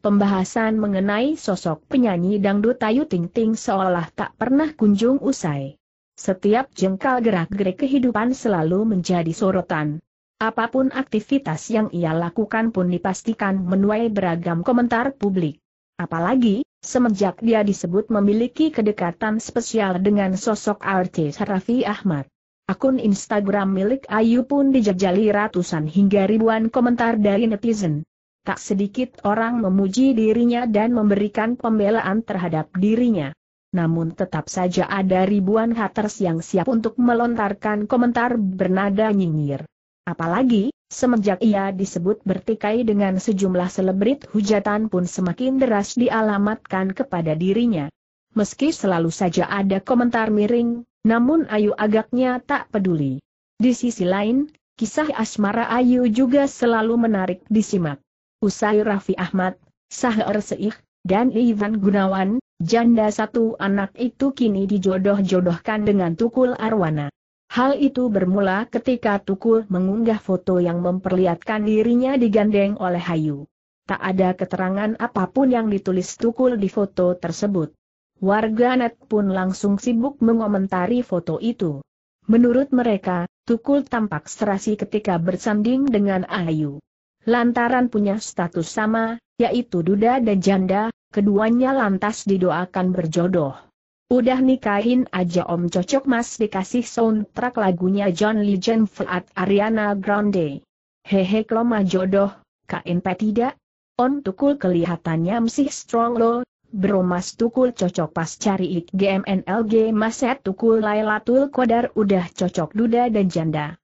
Pembahasan mengenai sosok penyanyi dangdut Ayu Ting Ting seolah tak pernah kunjung usai. Setiap jengkal gerak-gerik kehidupan selalu menjadi sorotan. Apapun aktivitas yang ia lakukan pun dipastikan menuai beragam komentar publik. Apalagi, semenjak dia disebut memiliki kedekatan spesial dengan sosok artis Raffi Ahmad. Akun Instagram milik Ayu pun dijajali ratusan hingga ribuan komentar dari netizen tak sedikit orang memuji dirinya dan memberikan pembelaan terhadap dirinya. Namun tetap saja ada ribuan haters yang siap untuk melontarkan komentar bernada nyinyir. Apalagi, semenjak ia disebut bertikai dengan sejumlah selebrit hujatan pun semakin deras dialamatkan kepada dirinya. Meski selalu saja ada komentar miring, namun Ayu agaknya tak peduli. Di sisi lain, kisah asmara Ayu juga selalu menarik disimak usai Rafi Ahmad, Sahar Seikh, dan Ivan Gunawan, janda satu anak itu kini dijodoh-jodohkan dengan Tukul Arwana. Hal itu bermula ketika Tukul mengunggah foto yang memperlihatkan dirinya digandeng oleh Hayu. Tak ada keterangan apapun yang ditulis Tukul di foto tersebut. Warganet pun langsung sibuk mengomentari foto itu. Menurut mereka, Tukul tampak serasi ketika bersanding dengan Ayu lantaran punya status sama, yaitu duda dan janda, keduanya lantas didoakan berjodoh. Udah nikahin aja om cocok mas dikasih soundtrack lagunya John Legend Flat Ariana Grande. Hehe kloma jodoh, KNP tidak? On tukul kelihatannya masih strong lo, bro mas tukul cocok pas cari ik GMNLG maset tukul Lailatul Qadar udah cocok duda dan janda.